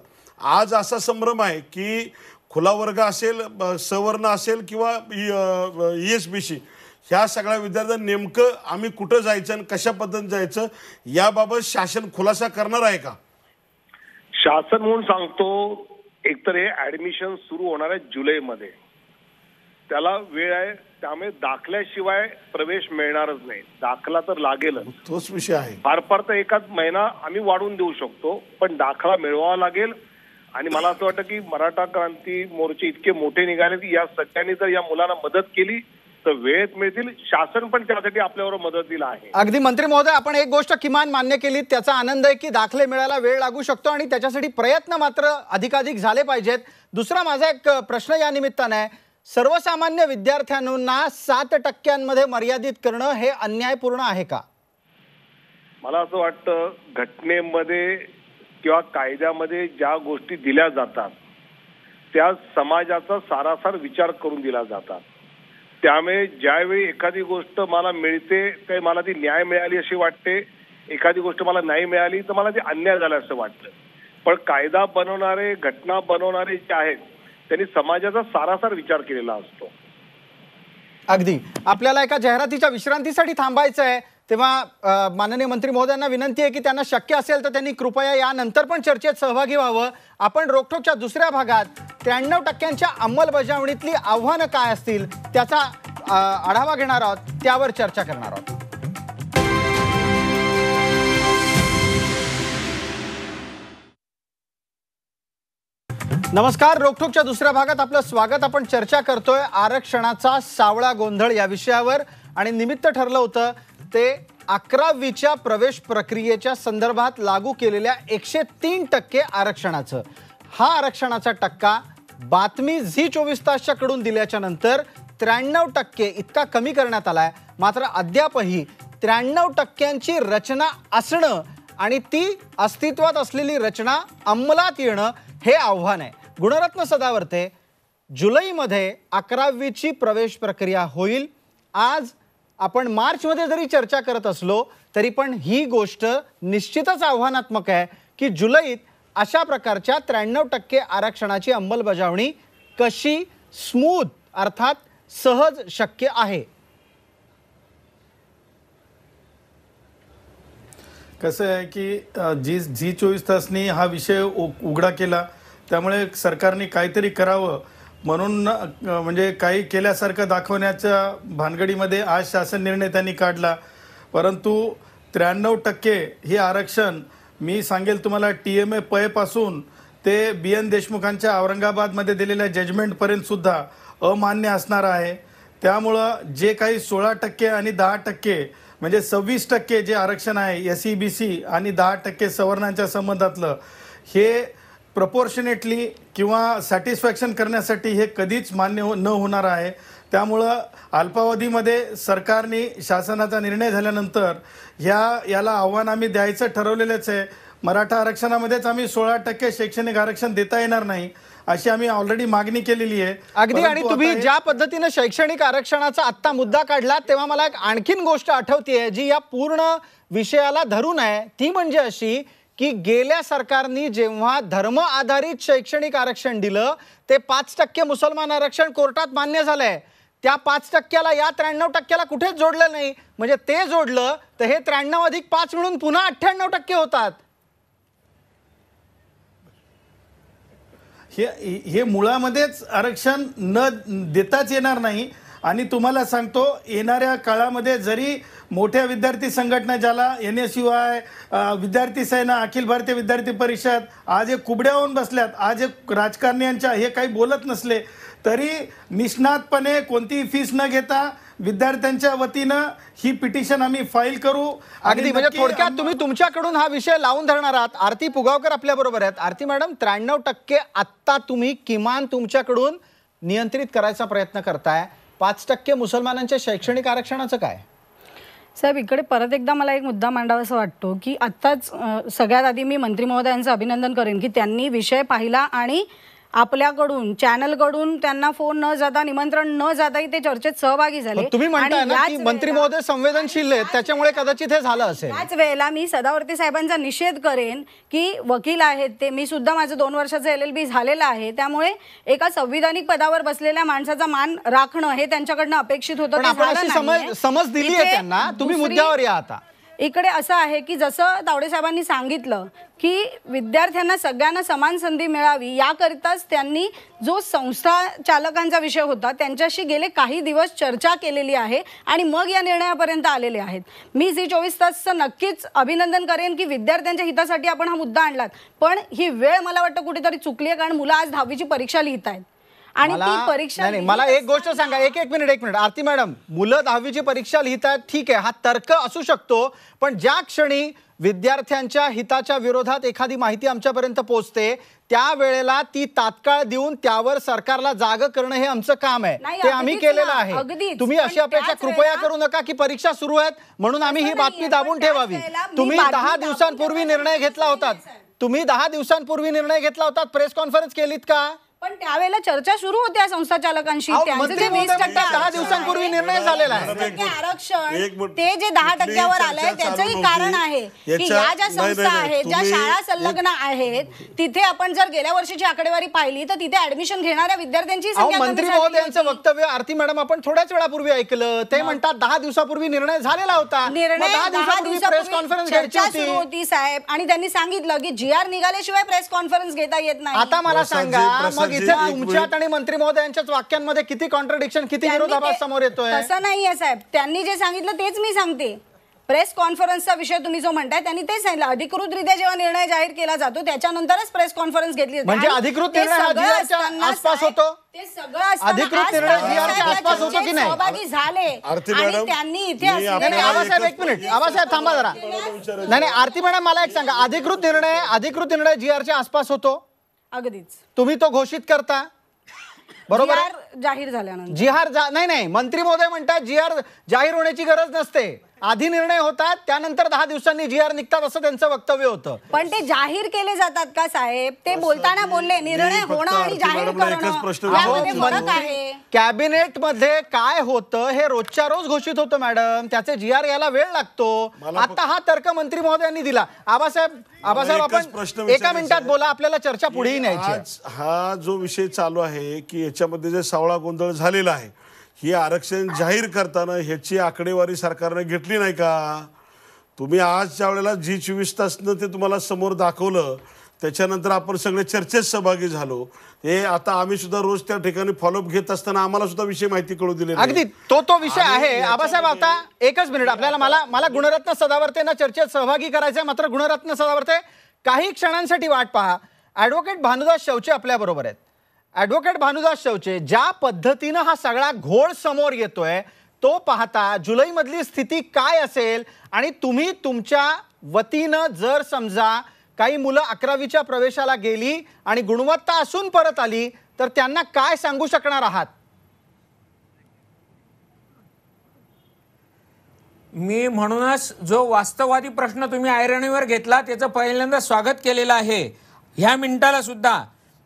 Speaker 6: आज असा संभ्रम आहे की खुला वर्ग असेल सवर्ण असेल किंवा ई एस बी सी ह्या सगळ्या विद्यार्थ्यांना नेमकं आम्ही कुठं जायचं आणि कशा पद्धतीने जायचं याबाबत शासन खुलासा करणार आहे का
Speaker 3: शासन म्हणून सांगतो एकतर हे ऍडमिशन सुरू होणार आहे जुलैमध्ये त्याला वेळ आहे त्यामुळे दाखल्याशिवाय प्रवेश मिळणारच नाही दाखला तर लागेलच
Speaker 6: तोच विषय आहे
Speaker 3: फार फार तर एकाच महिना आम्ही वाढवून देऊ शकतो पण दाखला मिळवावा लागेल आणि मला असं वाटतं की मराठा क्रांती मोर्चे इतके मोठे निघाले की या सगळ्यांनी जर या मुलांना मदत केली तर वेळेत मिळतील शासन पण त्यासाठी आपल्यावर मदत दिला आहे
Speaker 1: अगदी मंत्री महोदय आपण एक गोष्ट किमान मान्य केली त्याचा आनंद आहे की दाखले मिळायला वेळ लागू शकतो आणि त्याच्यासाठी प्रयत्न मात्र अधिकाधिक झाले पाहिजेत दुसरा माझा एक प्रश्न या निमित्ताने आहे सर्वसामान्य विद्यार्थ्यांना सात टक्क्यांमध्ये मर्यादित करणं हे अन्यायपूर्ण आहे का
Speaker 3: मला असं वाटतं घटनेमध्ये किंवा कायद्यामध्ये ज्या गोष्टी दिल्या जातात त्या समाजाचा सारासार विचार करून दिला जातात त्यामुळे ज्यावेळी एखादी गोष्ट मला मिळते ते मला ती न्याय मिळाली अशी वाटते एखादी गोष्ट मला नाही मिळाली तर मला ती अन्याय झाला असं वाटतं पण कायदा बनवणारे घटना बनवणारे जे आहेत त्यांनी समाजाचा सारासार विचार केलेला असतो
Speaker 1: अगदी आपल्याला एका जाहिरातीच्या विश्रांतीसाठी थांबायचं आहे तेव्हा माननीय मंत्री महोदयांना विनंती आहे की त्यांना शक्य असेल तर त्यांनी कृपया यानंतर पण चर्चेत सहभागी व्हावं आपण रोखोकच्या दुसऱ्या भागात त्र्याण्णव टक्क्यांच्या अंमलबजावणीतली आव्हानं काय असतील त्याचा आढावा घेणार आहोत त्यावर चर्चा करणार आहोत नमस्कार रोखोकच्या दुसऱ्या भागात आपलं स्वागत आपण चर्चा करतोय आरक्षणाचा सावळा गोंधळ या विषयावर आणि निमित्त ठरलं होतं ते अकरावीच्या प्रवेश प्रक्रियेच्या संदर्भात लागू केलेल्या एकशे तीन टक्के आरक्षणाचं हा आरक्षणाचा टक्का बातमी झी चोवीस तासच्या कडून दिल्याच्या नंतर त्र्याण्णव टक्के इतका कमी करण्यात आलाय मात्र अद्यापही त्र्याण्णव टक्क्यांची रचना असणं आणि ती अस्तित्वात असलेली रचना अंमलात येणं हे आव्हान आहे गुणरत्न सदावर्ते जुलैमध्ये अकरावीची प्रवेश प्रक्रिया होईल आज आपण मार्चमध्ये जरी चर्चा करत असलो तरी पण ही गोष्ट निश्चितच आव्हानात्मक आहे की जुलैत अशा प्रकारच्या त्र्याण्णव टक्के आरक्षणाची अंमलबजावणी कशी स्मूथ अर्थात सहज शक्य आहे
Speaker 8: कसं आहे की जी जी चोवीस तासनी हा विषय उघडा केला त्यामुळे सरकारने काहीतरी करावं म्हणून म्हणजे काही केल्यासारखं दाखवण्याच्या भानगडीमध्ये आज शासन निर्णय त्यांनी काढला परंतु त्र्याण्णव टक्के हे आरक्षण मी सांगेल तुम्हाला टी एम ए पयपासून ते बी एन देशमुखांच्या औरंगाबादमध्ये दिलेल्या जजमेंटपर्यंतसुद्धा अमान्य असणार आहे त्यामुळं जे काही सोळा टक्के आणि दहा टक्के म्हणजे सव्वीस टक्के जे आरक्षण आहे एस बी सी आणि दहा टक्के सवर्णांच्या संबंधातलं हे प्रपोर्शनेटली किंवा सॅटिस्फॅक्शन करण्यासाठी हे कधीच मान्य हो- न होणार आहे त्यामुळं अल्पावधीमध्ये सरकारने शासनाचा निर्णय झाल्यानंतर ह्या याला आव्हान आम्ही द्यायचं ठरवलेलंच आहे मराठा आरक्षणामध्येच आम्ही सोळा टक्के
Speaker 1: शैक्षणिक आरक्षण देता येणार नाही अशी आम्ही ऑलरेडी मागणी केलेली आहे अगदी आणि तुम्ही ज्या पद्धतीने शैक्षणिक आरक्षणाचा आत्ता मुद्दा काढला तेव्हा मला एक आणखीन गोष्ट आहे जी या पूर्ण विषयाला धरून आहे ती म्हणजे अशी की गेल्या सरकारनी जेव्हा धर्म आधारित शैक्षणिक आरक्षण दिलं ते पाच टक्के मुसलमान आरक्षण कोर्टात मान्य झालंय त्या पाच टक्क्याला या त्र्याण्णव टक्क्याला कुठेच जोडलं नाही म्हणजे ते जोडलं तर हे त्र्याण्णव अधिक पाच मिळून पुन्हा अठ्ठ्याण्णव टक्के होतात
Speaker 8: हे हे मुळामध्येच आरक्षण न देताच येणार नाही आणि तुम्हाला सांगतो येणाऱ्या काळामध्ये जरी मोठ्या विद्यार्थी संघटना ज्याला एन एस यू आय विद्यार्थी सेना अखिल भारतीय विद्यार्थी परिषद आज एक कुबड्याहून बसल्यात आज एक राजकारण्यांच्या हे काही बोलत नसले तरी निष्णातपणे
Speaker 1: कोणतीही फीस न घेता विद्यार्थ्यांच्या वतीनं ही पिटिशन आम्ही फाईल करू अगदी म्हणजे थोडक्यात तुम्ही तुमच्याकडून हा विषय लावून धरणार आहात आरती पुगावकर आपल्याबरोबर आहेत आरती मॅडम त्र्याण्णव टक्के आत्ता तुम्ही किमान तुमच्याकडून नियंत्रित करायचा प्रयत्न करताय पाच टक्के मुसलमानांच्या शैक्षणिक आरक्षणाचं काय
Speaker 4: साहेब इकडे परत एकदा मला एक मुद्दा मांडावासा वाटतो की आत्ताच सगळ्यात आधी मी मंत्री महोदयांचं अभिनंदन करेन की त्यांनी विषय पाहिला आणि आपल्याकडून चॅनलकडून त्यांना फोन न जाता निमंत्रण न जाताही ते चर्चेत सहभागी झाले तुम्ही
Speaker 1: मंत्री महोदय संवेदनशील आहेत त्याच्यामुळे कदाचित हे
Speaker 4: झालं असेल त्याच वेळेला मी सदावर्ती साहेबांचा निषेध करेन की वकील आहेत ते मी सुद्धा माझं दोन वर्षाचं एल एल बी झालेलं आहे त्यामुळे एका संविधानिक पदावर बसलेल्या माणसाचा मान राखणं हे त्यांच्याकडनं अपेक्षित होतं समज दिली आहे त्यांना तुम्ही मुद्द्यावर या आता इकडे असं आहे की जसं तावडेसाहेबांनी सांगितलं की विद्यार्थ्यांना सगळ्यांना समान संधी मिळावी याकरिताच त्यांनी जो संस्था चालकांचा विषय होता त्यांच्याशी गेले काही दिवस चर्चा केलेली आहे आणि मग या निर्णयापर्यंत आलेले आहेत मी झी चोवीस तासचं नक्कीच अभिनंदन करेन की विद्यार्थ्यांच्या हितासाठी आपण हा मुद्दा आणलात पण ही वेळ मला वाटतं कुठेतरी चुकली आहे कारण मुलं आज दहावीची परीक्षा लिहित आहेत आणि परीक्षा मला एक
Speaker 1: गोष्ट सांगा एक एक मिनिट एक मिनिट आरती मॅडम मुलं दहावीची परीक्षा लिहितात ठीक आहे हा तर्क असू शकतो पण ज्या क्षणी विद्यार्थ्यांच्या हिताच्या विरोधात एखादी माहिती आमच्यापर्यंत पोहोचते त्यावेळेला ती तात्काळ देऊन त्यावर सरकारला जाग करणं हे आमचं काम आहे ते आम्ही केलेलं आहे तुम्ही अशी अपेक्षा कृपया करू नका की परीक्षा सुरू आहेत म्हणून आम्ही ही बातमी दाबून ठेवावी तुम्ही दहा दिवसांपूर्वी निर्णय घेतला होता तुम्ही दहा दिवसांपूर्वी निर्णय
Speaker 4: घेतला होता प्रेस कॉन्फरन्स केलीत का पण त्यावेळेला चर्चा सुरू होत्या संस्था चालकांशी दिवसांपूर्वी निर्णय झालेला आहे आरक्षण ते जे दहा टक्क्यावर आलंय त्याचंही कारण आहे की या ज्या संस्था आहेत ज्या शाळा संलग्न आहेत तिथे आपण जर गेल्या वर्षीची आकडेवारी पाहिली तर तिथे ऍडमिशन घेणाऱ्या विद्यार्थ्यांची मंत्री
Speaker 1: महोदयांचं वक्तव्य आरती मॅडम आपण थोड्याच वेळापूर्वी ऐकलं ते म्हणतात दहा दिवसापूर्वी निर्णय झालेला होता निर्णय दहा दिवसापूर्वी चर्चा सुरू होती
Speaker 4: साहेब आणि त्यांनी सांगितलं की जी आर निघाल्याशिवाय प्रेस कॉन्फरन्स घेता येत नाही आता मला सांगा मग म्हणजे इथे तुमच्यात
Speaker 1: आणि मंत्री महोदयांच्याच वाक्यांमध्ये किती कॉन्ट्रडिक्शन किती विरोधाभास समोर येतोय असं
Speaker 4: नाहीये साहेब त्यांनी जे सांगितलं तेच मी सांगते प्रेस कॉन्फरन्सचा विषय तुम्ही जो म्हणताय त्यांनी तेच सांगितलं अधिकृतरित्या जेव्हा निर्णय जाहीर केला जातो त्याच्यानंतरच प्रेस कॉन्फरन्स घेतली जाते म्हणजे अधिकृत निर्णय आसपास होतो सगळं अधिकृत निर्णय आसपास होतो की झाले त्यांनी इथे एक मिनिट थांबा जरा नाही नाही
Speaker 1: आरती मॅडम मला एक सांगा अधिकृत निर्णय अधिकृत निर्णय जीआरच्या आसपास होतो अगदीच तुम्ही तो घोषित करता बरोबर
Speaker 4: जाहीर झाल्यानंतर
Speaker 1: जिहार नाही नाही मंत्री महोदय म्हणतात जिहार जाहीर होण्याची गरज नसते आधी निर्णय होतात त्यानंतर दहा दिवसांनी जी आर निघतात असं त्यांचं वक्तव्य होतं
Speaker 4: पण ते जाहीर केले जातात का साहेब ते बोलताना बोलले निर्णय होणं म्हणजे आहे
Speaker 1: कॅबिनेट मध्ये काय होतं हे रोजच्या रोज घोषित होतं मॅडम त्याचे जी आर यायला वेळ लागतो आता हा तर्क मंत्री महोदयांनी दिला आबासाहेब आबासाहेब आपण एका मिनिटात बोला आपल्याला चर्चा पुढेही न्यायची
Speaker 6: हा जो विषय चालू आहे की याच्यामध्ये जे सावळा गोंधळ झालेला आहे हे आरक्षण जाहीर करताना ह्याची आकडेवारी सरकारने घेतली नाही का तुम्ही आजच्या वेळेला जी चोवीस तासनं ते तुम्हाला समोर दाखवलं त्याच्यानंतर आपण सगळे चर्चेत सहभागी झालो हे आता आम्ही सुद्धा रोज त्या ठिकाणी फॉलोअप घेत असताना आम्हाला सुद्धा विषय माहिती कळू दिली अगदी
Speaker 1: तो तो विषय आहे आबासाहेब आता एकच मिनिट आपल्याला मला मला गुणरत्न ना चर्चेत सहभागी करायचं मात्र गुणरत्न सदावर्ते काही क्षणांसाठी वाट पहा ऍडव्होकेट भानुदास शौचे आपल्याबरोबर आहेत ॲडव्होकेट भानुदास शौचे ज्या पद्धतीनं हा सगळा घोळ समोर येतोय तो पाहता जुलैमधली स्थिती काय असेल आणि तुम्ही तुमच्या वतीनं जर समजा काही मुलं अकरावीच्या प्रवेशाला गेली आणि गुणवत्ता असून परत आली तर त्यांना काय सांगू शकणार आहात
Speaker 5: मी म्हणूनच जो वास्तववादी प्रश्न तुम्ही आयरणीवर घेतला त्याचं पहिल्यांदा स्वागत केलेलं आहे ह्या मिनिटाला सुद्धा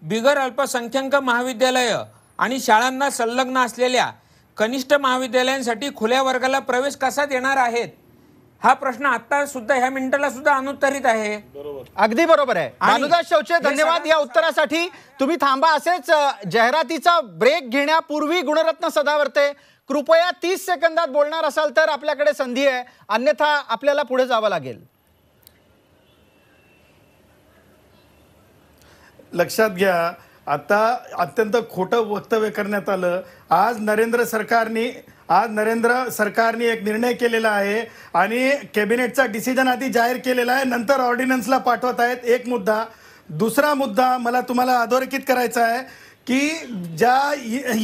Speaker 5: बिगर अल्पसंख्याक महाविद्यालय आणि शाळांना संलग्न असलेल्या कनिष्ठ महाविद्यालयांसाठी खुल्या वर्गाला प्रवेश कसा देणार आहेत हा प्रश्न आता सुद्धा ह्या मिनिटाला सुद्धा अनुत्तरित आहे अगदी बरोबर आहे अनुदास शौचे धन्यवाद या
Speaker 1: उत्तरासाठी तुम्ही थांबा असेच जाहिरातीचा ब्रेक घेण्यापूर्वी गुणरत्न सदावरते कृपया तीस सेकंदात बोलणार असाल तर आपल्याकडे संधी आहे अन्यथा आपल्याला पुढे जावं लागेल
Speaker 8: लक्षात घ्या आता अत्यंत खोटं वक्तव्य करण्यात आलं आज नरेंद्र सरकारने आज नरेंद्र सरकारने एक निर्णय केलेला आहे आणि कॅबिनेटचा डिसिजन आधी जाहीर केलेला आहे नंतर ऑर्डिनन्सला पाठवत आहेत एक मुद्दा दुसरा मुद्दा मला तुम्हाला अधोरेखित करायचा आहे की ज्या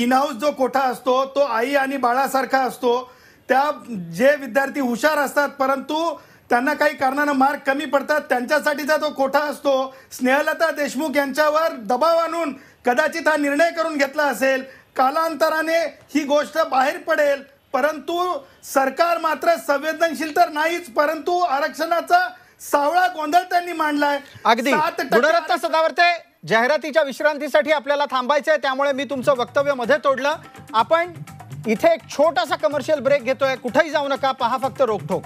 Speaker 8: इनहाऊस जो कोठा असतो तो आई आणि बाळासारखा असतो त्या जे विद्यार्थी हुशार असतात परंतु त्यांना काही कारणानं मार्क कमी पडतात त्यांच्यासाठीचा तो कोठा असतो स्नेहलता देशमुख यांच्यावर दबाव आणून कदाचित हा निर्णय करून घेतला असेल कालांतराने ही गोष्ट बाहेर पडेल परंतु सरकार मात्र संवेदनशील तर नाहीच परंतु
Speaker 1: आरक्षणाचा सावळा गोंधळ त्यांनी मांडलाय अगदी गुणरत्न सदावर्ते जाहिरातीच्या विश्रांतीसाठी आपल्याला थांबायचं आहे त्यामुळे मी तुमचं वक्तव्य मध्ये तोडलं आपण इथे एक छोटासा कमर्शियल ब्रेक घेतोय कुठेही जाऊ नका पहा फक्त रोखोक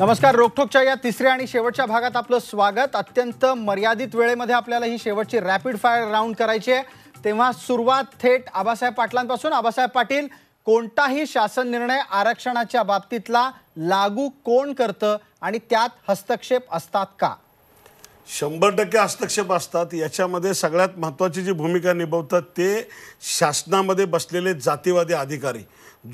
Speaker 1: नमस्कार रोखोकच्या या तिसऱ्या आणि शेवटच्या भागात आपलं स्वागत अत्यंत मर्यादित वेळेमध्ये आपल्याला ही शेवटची रॅपिड फायर राऊंड करायची आहे तेव्हा सुरुवात थेट आबासाहेब पाटलांपासून आबासाहेब पाटील कोणताही शासन निर्णय आरक्षणाच्या बाबतीतला लागू कोण करतं आणि त्यात हस्तक्षेप असतात का
Speaker 6: शंभर टक्के हस्तक्षेप असतात याच्यामध्ये सगळ्यात महत्त्वाची जी भूमिका निभावतात ते शासनामध्ये बसलेले जातीवादी अधिकारी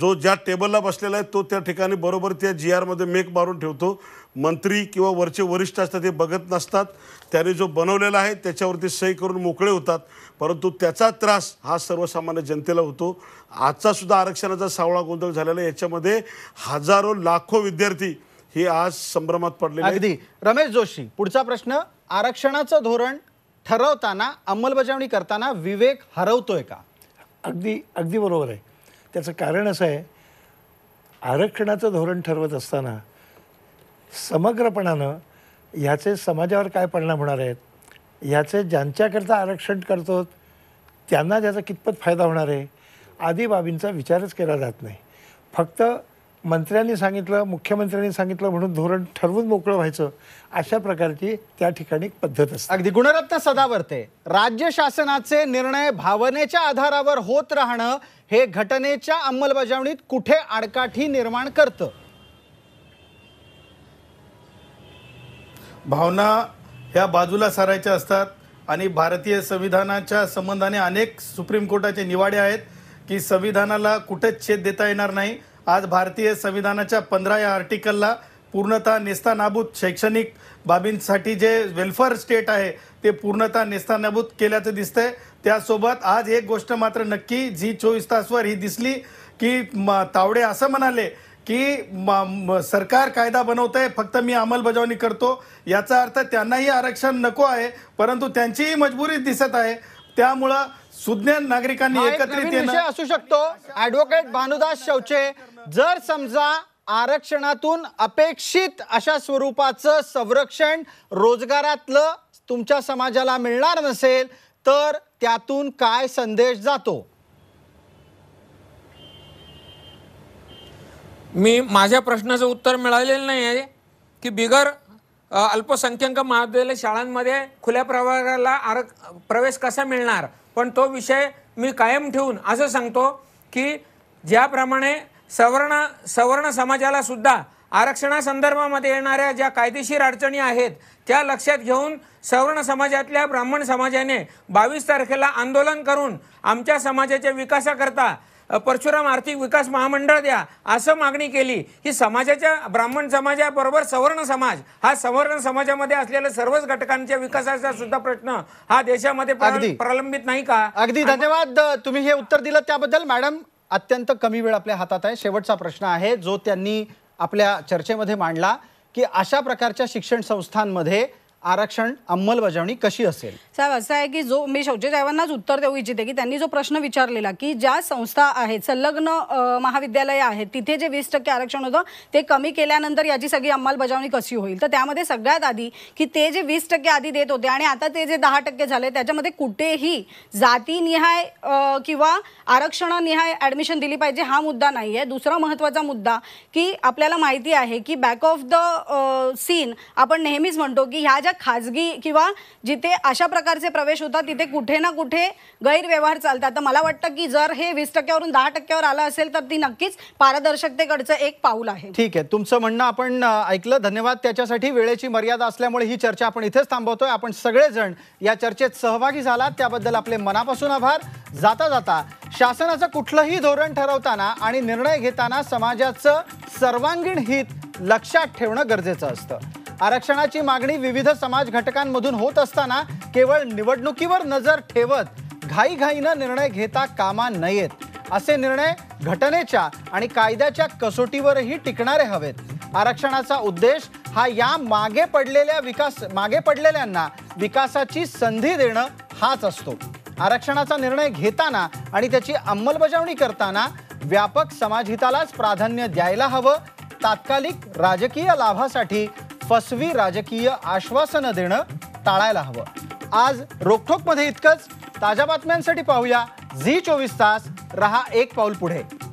Speaker 6: जो ज्या टेबलला बसलेला आहे तो त्या ठिकाणी बरोबर त्या जी आरमध्ये मेक मारून ठेवतो मंत्री किंवा वरचे वरिष्ठ असतात ते बघत नसतात त्याने जो बनवलेला आहे त्याच्यावरती सही करून मोकळे होतात परंतु त्याचा त्रास हा सर्वसामान्य जनतेला होतो आजचासुद्धा आरक्षणाचा सावळा गोंधळ झालेला आहे याच्यामध्ये हजारो लाखो विद्यार्थी हे आज संभ्रमात पडले अगदी रमेश जोशी पुढचा प्रश्न आरक्षणाचं
Speaker 1: धोरण ठरवताना अंमलबजावणी करताना विवेक हरवतोय का अगदी
Speaker 7: अगदी बरोबर आहे त्याचं कारण असं आहे आरक्षणाचं धोरण ठरवत असताना समग्रपणानं याचे समाजावर काय परिणाम होणार आहेत याचे ज्यांच्याकरता आरक्षण करतो त्यांना त्याचा कितपत फायदा होणार आहे आदी बाबींचा विचारच केला जात नाही फक्त मंत्र्यांनी सांगितलं मुख्यमंत्र्यांनी
Speaker 1: सांगितलं म्हणून धोरण ठरवून मोकळं व्हायचं अशा प्रकारची त्या ठिकाणी पद्धत असते अगदी गुणरत्न सदावरते राज्य शासनाचे निर्णय भावनेच्या आधारावर होत राहणं हे घटनेच्या अंमलबजावणीत कुठे आडकाठी निर्माण करतं
Speaker 8: भावना ह्या बाजूला सारायच्या असतात आणि भारतीय संविधानाच्या संबंधाने अनेक सुप्रीम कोर्टाचे निवाडे आहेत की संविधानाला कुठेच छेद देता येणार नाही आज भारतीय संविधानाच्या पंधरा या आर्टिकलला पूर्णतः नेस्तानाबूत शैक्षणिक बाबींसाठी जे वेलफेअर स्टेट आहे ते पूर्णतः नेस्तानाबूत केल्याचं दिसतंय त्यासोबत आज एक गोष्ट मात्र नक्की झी चोवीस तासवर ही दिसली की म तावडे असं म्हणाले की सरकार कायदा बनवत आहे फक्त मी अंमलबजावणी करतो याचा अर्थ त्यांनाही आरक्षण नको आहे
Speaker 1: परंतु त्यांचीही मजबुरी दिसत आहे त्यामुळं सुज्ञान नागरिकांनी एकत्रित असू शकतो ऍडव्होकेट भानुदास शौचे जर समजा आरक्षणातून अपेक्षित अशा स्वरूपाचं संरक्षण रोजगारातलं तुमच्या समाजाला मिळणार नसेल तर त्यातून काय संदेश जातो
Speaker 5: मी माझ्या प्रश्नाचं उत्तर मिळालेलं नाही आहे की बिगर अल्पसंख्याक महाविद्यालय शाळांमध्ये खुल्या प्रवर्गाला आर प्रवेश कसा मिळणार पण तो विषय मी कायम ठेवून असं सांगतो की ज्याप्रमाणे सवर्ण सवर्ण समाजाला सुद्धा आरक्षणासंदर्भामध्ये येणाऱ्या ज्या कायदेशीर अडचणी आहेत त्या लक्षात घेऊन सवर्ण समाजातल्या ब्राह्मण समाजाने बावीस तारखेला आंदोलन करून आमच्या समाजाच्या विकासाकरता परशुराम आर्थिक विकास महामंडळ द्या असं मागणी केली ही समाजाच्या ब्राह्मण समाजाबरोबर सवर्ण समाज हा सवर्ण समाजामध्ये असलेल्या सर्वच घटकांच्या विकासाचा सुद्धा प्रश्न हा देशामध्ये प्रलंबित नाही का अगदी धन्यवाद तुम्ही हे उत्तर दिलं त्याबद्दल
Speaker 1: मॅडम अत्यंत कमी वेळ आपल्या हातात आहे शेवटचा प्रश्न आहे जो त्यांनी आपल्या चर्चेमध्ये मांडला की अशा प्रकारच्या शिक्षण संस्थांमध्ये आरक्षण अंमलबजावणी कशी
Speaker 4: असेल साहेब असं आहे की जो मी शौचे साहेबांनाच उत्तर देऊ इच्छिते की त्यांनी जो प्रश्न विचारलेला की ज्या संस्था आहेत संलग्न महाविद्यालय आहेत तिथे जे वीस टक्के आरक्षण होतं ते कमी केल्यानंतर याची सगळी अंमलबजावणी कशी होईल तर त्यामध्ये सगळ्यात आधी की ते जे वीस टक्के आधी देत होते आणि आता ते जे दहा टक्के झाले त्याच्यामध्ये कुठेही जातीनिहाय किंवा आरक्षणानिहाय ॲडमिशन दिली पाहिजे हा मुद्दा नाही आहे दुसरा महत्त्वाचा मुद्दा की आपल्याला माहिती आहे की बॅक ऑफ द सीन आपण नेहमीच म्हणतो की ह्या ज्या खाजगी किंवा जिथे अशा प्रकारचे प्रवेश होतात तिथे कुठे ना कुठे गैरव्यवहार चालतात मला वाटतं की जर हे वीस टक्क्यावरून दहा टक्क्यावर आलं असेल तर ती नक्कीच पारदर्शकतेकडचं एक पाऊल आहे
Speaker 1: ठीक आहे तुमचं म्हणणं आपण ऐकलं धन्यवाद त्याच्यासाठी वेळेची मर्यादा असल्यामुळे ही चर्चा आपण इथेच थांबवतोय आपण सगळेजण या चर्चेत सहभागी झालात त्याबद्दल आपले मनापासून आभार जाता जाता शासनाचं कुठलंही धोरण ठरवताना आणि निर्णय घेताना समाजाचं सर्वांगीण हित लक्षात ठेवणं गरजेचं असतं आरक्षणाची मागणी विविध समाज घटकांमधून होत असताना केवळ निवडणुकीवर नजर ठेवत घाईघाईनं निर्णय घेता कामा नयेत असे निर्णय घटनेच्या आणि कायद्याच्या कसोटीवरही टिकणारे हवेत आरक्षणाचा उद्देश हा या मागे पडलेल्या विकास मागे पडलेल्यांना विकासाची संधी देणं हाच असतो आरक्षणाचा निर्णय घेताना आणि त्याची अंमलबजावणी करताना व्यापक समाजहितालाच प्राधान्य द्यायला हवं तात्कालिक राजकीय लाभासाठी फसवी राजकीय आश्वासनं देणं टाळायला हवं आज रोखोकमध्ये इतकंच ताज्या बातम्यांसाठी पाहूया झी चोवीस तास रहा एक पाऊल पुढे